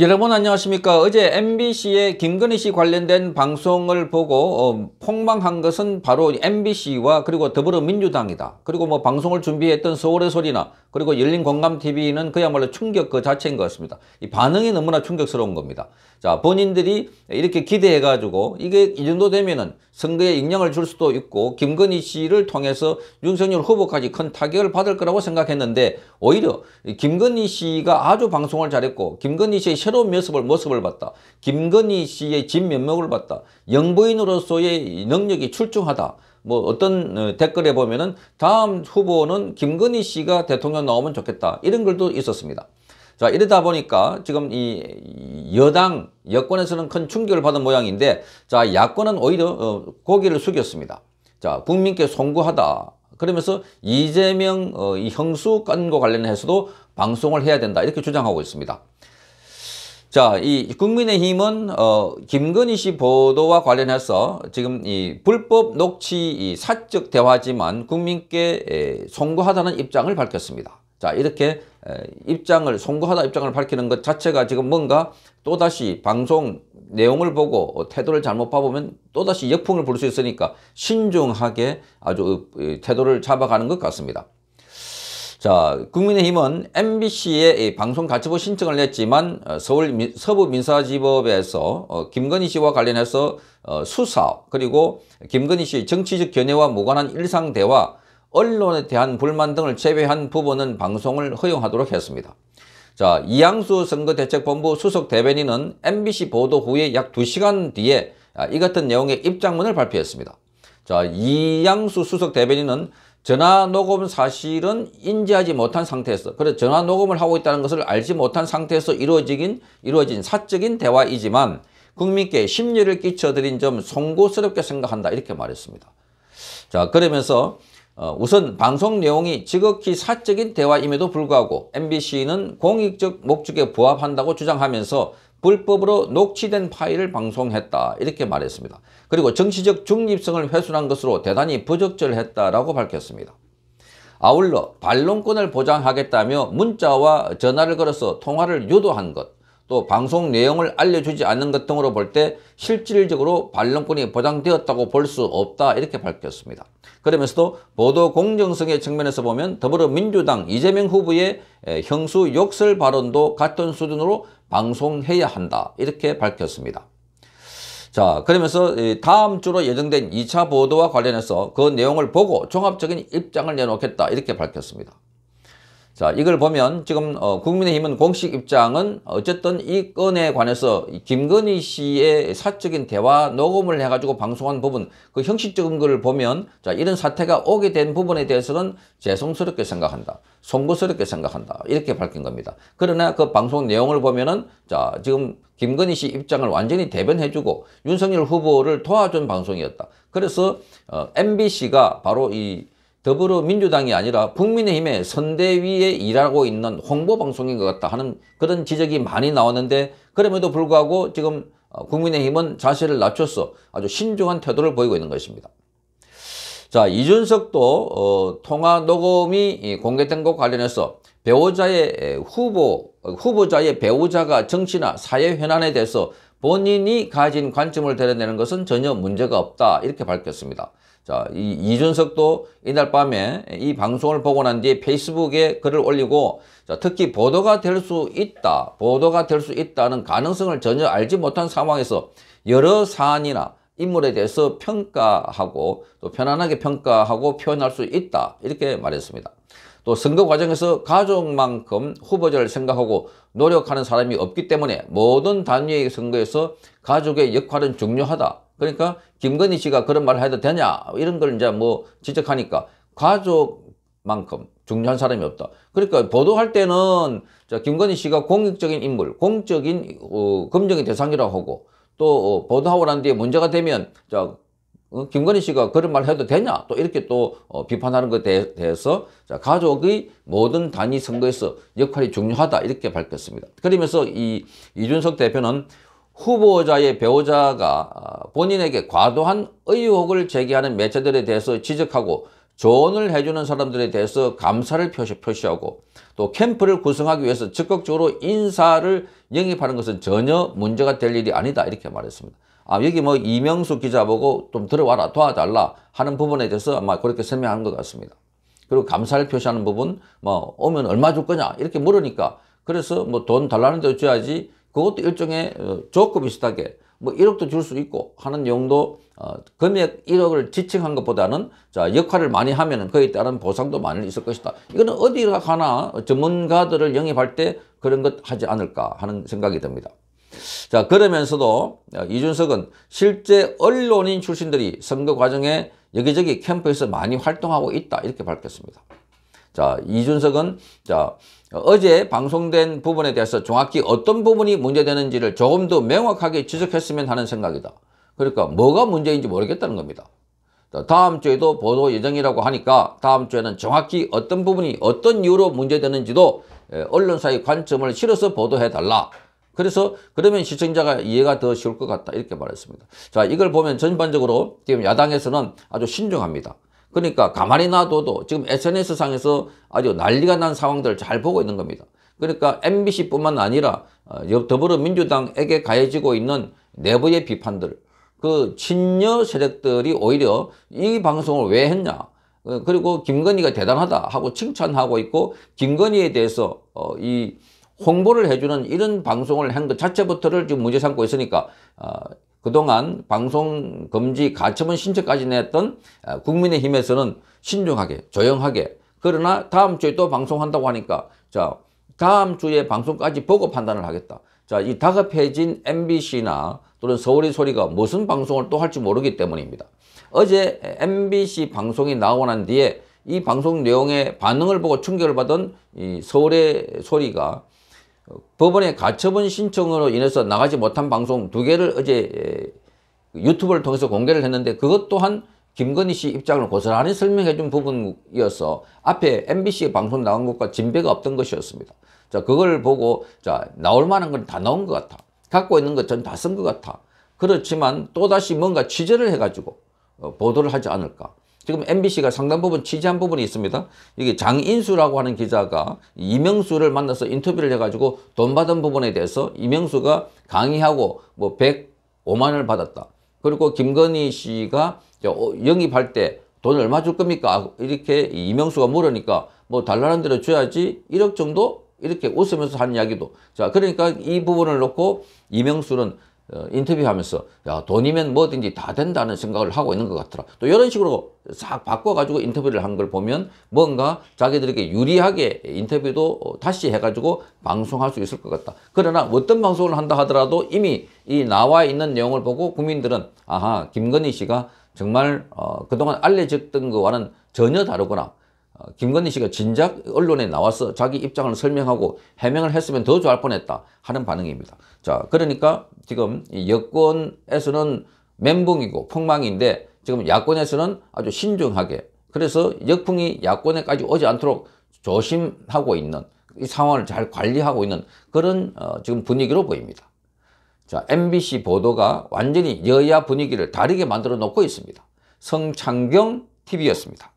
여러분 안녕하십니까 어제 MBC의 김건희 씨 관련된 방송을 보고 어, 폭망한 것은 바로 MBC와 그리고 더불어민주당이다 그리고 뭐 방송을 준비했던 서울의 소리나 그리고 열린공감TV는 그야말로 충격 그 자체인 것 같습니다 이 반응이 너무나 충격스러운 겁니다 자 본인들이 이렇게 기대해 가지고 이게 이 정도 되면은 선거에 영향을 줄 수도 있고 김건희 씨를 통해서 윤석열 후보까지 큰 타격을 받을 거라고 생각했는데 오히려 김건희 씨가 아주 방송을 잘했고 김건희 씨의 새로운 모습을, 모습을 봤다. 김건희 씨의 진면목을 봤다. 영부인으로서의 능력이 출중하다. 뭐 어떤 어, 댓글에 보면은 다음 후보는 김건희 씨가 대통령 나오면 좋겠다. 이런 글도 있었습니다. 자 이러다 보니까 지금 이 여당 여권에서는 큰 충격을 받은 모양인데 자 야권은 오히려 어, 고개를 숙였습니다. 자 국민께 송구하다. 그러면서 이재명 어, 이 형수 건과 관련해서도 방송을 해야 된다 이렇게 주장하고 있습니다. 자, 이 국민의힘은 어, 김건희 씨 보도와 관련해서 지금 이 불법 녹취 이 사적 대화지만 국민께 에, 송구하다는 입장을 밝혔습니다. 자, 이렇게 에, 입장을 송구하다 입장을 밝히는 것 자체가 지금 뭔가 또다시 방송 내용을 보고 태도를 잘못 봐보면 또다시 역풍을 불 수 있으니까 신중하게 아주 어, 태도를 잡아가는 것 같습니다. 자, 국민의힘은 MBC에 방송 가처분 신청을 냈지만 어, 서울 서부민사지법에서 어, 김건희 씨와 관련해서 어, 수사 그리고 김건희 씨 정치적 견해와 무관한 일상 대화 언론에 대한 불만 등을 제외한 부분은 방송을 허용하도록 했습니다. 자, 이양수 선거대책본부 수석 대변인은 MBC 보도 후에 약 2시간 뒤에 아, 이 같은 내용의 입장문을 발표했습니다. 자, 이양수 수석 대변인은 전화 녹음 사실은 인지하지 못한 상태에서 그래서 전화 녹음을 하고 있다는 것을 알지 못한 상태에서 이루어지긴 이루어진 사적인 대화이지만 국민께 심려를 끼쳐드린 점 송구스럽게 생각한다 이렇게 말했습니다. 자 그러면서 어, 우선 방송 내용이 지극히 사적인 대화임에도 불구하고 MBC는 공익적 목적에 부합한다고 주장하면서 불법으로 녹취된 파일을 방송했다 이렇게 말했습니다. 그리고 정치적 중립성을 훼손한 것으로 대단히 부적절했다라고 밝혔습니다. 아울러 반론권을 보장하겠다며 문자와 전화를 걸어서 통화를 유도한 것또 방송 내용을 알려주지 않는 것 등으로 볼 때 실질적으로 반론권이 보장되었다고 볼 수 없다 이렇게 밝혔습니다. 그러면서도 보도 공정성의 측면에서 보면 더불어민주당 이재명 후보의 형수 욕설 발언도 같은 수준으로 방송해야 한다 이렇게 밝혔습니다. 자 그러면서 다음 주로 예정된 2차 보도와 관련해서 그 내용을 보고 종합적인 입장을 내놓겠다 이렇게 밝혔습니다. 자 이걸 보면 지금 어, 국민의힘은 공식 입장은 어쨌든 이 건에 관해서 김건희 씨의 사적인 대화 녹음을 해가지고 방송한 부분 그 형식적인 걸 보면 자 이런 사태가 오게 된 부분에 대해서는 죄송스럽게 생각한다 송구스럽게 생각한다 이렇게 밝힌 겁니다 그러나 그 방송 내용을 보면은 자 지금 김건희 씨 입장을 완전히 대변해주고 윤석열 후보를 도와준 방송이었다 그래서 어, MBC가 바로 이 더불어민주당이 아니라 국민의힘의 선대위에 일하고 있는 홍보방송인 것 같다 하는 그런 지적이 많이 나왔는데 그럼에도 불구하고 지금 어, 국민의힘은 자세를 낮춰서 아주 신중한 태도를 보이고 있는 것입니다. 자 이준석도 어, 통화 녹음이 공개된 것 관련해서 배우자의 후보 후보자의 배우자가 정치나 사회 현안에 대해서 본인이 가진 관점을 드러내는 것은 전혀 문제가 없다 이렇게 밝혔습니다. 자, 이 이준석도 이날 밤에 이 방송을 보고 난 뒤에 페이스북에 글을 올리고 자, 특히 보도가 될 수 있다, 보도가 될 수 있다는 가능성을 전혀 알지 못한 상황에서 여러 사안이나 인물에 대해서 평가하고 또 편안하게 평가하고 표현할 수 있다 이렇게 말했습니다. 또 선거 과정에서 가족만큼 후보자를 생각하고 노력하는 사람이 없기 때문에 모든 단위의 선거에서 가족의 역할은 중요하다. 그러니까 김건희 씨가 그런 말을 해도 되냐 이런 걸 이제 뭐 지적하니까 가족만큼 중요한 사람이 없다. 그러니까 보도할 때는 김건희 씨가 공익적인 인물, 공적인 어, 검증의 대상이라고 하고 또 어, 보도하고 난 뒤에 문제가 되면 자, 어? 김건희 씨가 그런 말 해도 되냐? 또 이렇게 또 어, 비판하는 것에 대해서 자, 가족의 모든 단위 선거에서 역할이 중요하다 이렇게 밝혔습니다. 그러면서 이 이준석 대표는 후보자의 배우자가 아, 본인에게 과도한 의혹을 제기하는 매체들에 대해서 지적하고 조언을 해주는 사람들에 대해서 감사를 표시, 표시하고 또 캠프를 구성하기 위해서 적극적으로 인사를 영입하는 것은 전혀 문제가 될 일이 아니다 이렇게 말했습니다. 아, 여기 뭐이명숙 기자 보고 좀 들어와라 도와달라 하는 부분에 대해서 아마 그렇게 설명하는것 같습니다. 그리고 감사를 표시하는 부분 뭐 오면 얼마 줄 거냐 이렇게 물으니까 그래서 뭐 돈 달라는데 줘야지 그것도 일종의 어, 조금 비슷하게 뭐 1억도 줄 수 있고 하는 용도 어, 금액 1억을 지칭한 것보다는 자 역할을 많이 하면은 그에 따른 보상도 많이 있을 것이다. 이거는 어디가 가나 전문가들을 영입할 때 그런 것 하지 않을까 하는 생각이 듭니다. 자 그러면서도 이준석은 실제 언론인 출신들이 선거 과정에 여기저기 캠프에서 많이 활동하고 있다 이렇게 밝혔습니다. 자 이준석은 자 어제 방송된 부분에 대해서 정확히 어떤 부분이 문제되는지를 조금 더 명확하게 지적했으면 하는 생각이다. 그러니까 뭐가 문제인지 모르겠다는 겁니다. 다음 주에도 보도 예정이라고 하니까 다음 주에는 정확히 어떤 부분이 어떤 이유로 문제되는지도 예, 언론사의 관점을 실어서 보도해달라. 그래서 그러면 시청자가 이해가 더 쉬울 것 같다 이렇게 말했습니다. 자 이걸 보면 전반적으로 지금 야당에서는 아주 신중합니다. 그러니까 가만히 놔둬도 지금 SNS상에서 아주 난리가 난 상황들을 잘 보고 있는 겁니다. 그러니까 MBC뿐만 아니라 어, 더불어민주당에게 가해지고 있는 내부의 비판들 그친녀 세력들이 오히려 이 방송을 왜 했냐 어, 그리고 김건희가 대단하다 하고 칭찬하고 있고 김건희에 대해서 어, 이 홍보를 해주는 이런 방송을 한 것 자체부터를 지금 문제 삼고 있으니까 어, 그동안 방송 금지 가처분 신청까지 냈던 어, 국민의힘에서는 신중하게 조용하게 그러나 다음 주에 또 방송한다고 하니까 자 다음 주에 방송까지 보고 판단을 하겠다. 자, 이 다급해진 MBC나 또는 서울의 소리가 무슨 방송을 또 할지 모르기 때문입니다. 어제 MBC 방송이 나오고 난 뒤에 이 방송 내용의 반응을 보고 충격을 받은 이 서울의 소리가 법원의 가처분 신청으로 인해서 나가지 못한 방송 두 개를 어제 유튜브를 통해서 공개를 했는데 그것 또한 김건희 씨 입장을 고스란히 설명해 준 부분이어서 앞에 MBC 방송 나온 것과 진배가 없던 것이었습니다. 자, 그걸 보고 자, 나올 만한 건 다 나온 것 같아. 갖고 있는 것 전 다 쓴 것 같아. 그렇지만 또다시 뭔가 취재를 해가지고 어, 보도를 하지 않을까. 지금 MBC가 상당 부분 취재한 부분이 있습니다. 이게 장인수라고 하는 기자가 이명수를 만나서 인터뷰를 해가지고 돈 받은 부분에 대해서 이명수가 강의하고 뭐 105만을 받았다. 그리고 김건희 씨가 어, 영입할 때돈 얼마 줄 겁니까? 이렇게 이명수가 물으니까 뭐 달라는 대로 줘야지 1억 정도? 이렇게 웃으면서 한 이야기도. 자, 그러니까 이 부분을 놓고 이명수는 어, 인터뷰하면서 야 돈이면 뭐든지 다 된다는 생각을 하고 있는 것 같더라. 또 이런 식으로 싹 바꿔가지고 인터뷰를 한 걸 보면 뭔가 자기들에게 유리하게 인터뷰도 어, 다시 해가지고 방송할 수 있을 것 같다. 그러나 어떤 방송을 한다 하더라도 이미 이 나와 있는 내용을 보고 국민들은 아하 김건희 씨가 정말 어, 그동안 알려졌던 것과는 전혀 다르구나. 어, 김건희 씨가 진작 언론에 나와서 자기 입장을 설명하고 해명을 했으면 더 좋을 뻔했다 하는 반응입니다. 자, 그러니까 지금 여권에서는 멘붕이고 폭망인데 지금 야권에서는 아주 신중하게 그래서 역풍이 야권에까지 오지 않도록 조심하고 있는 이 상황을 잘 관리하고 있는 그런 어, 지금 분위기로 보입니다. 자, MBC 보도가 완전히 여야 분위기를 다르게 만들어 놓고 있습니다. 성창경 TV였습니다.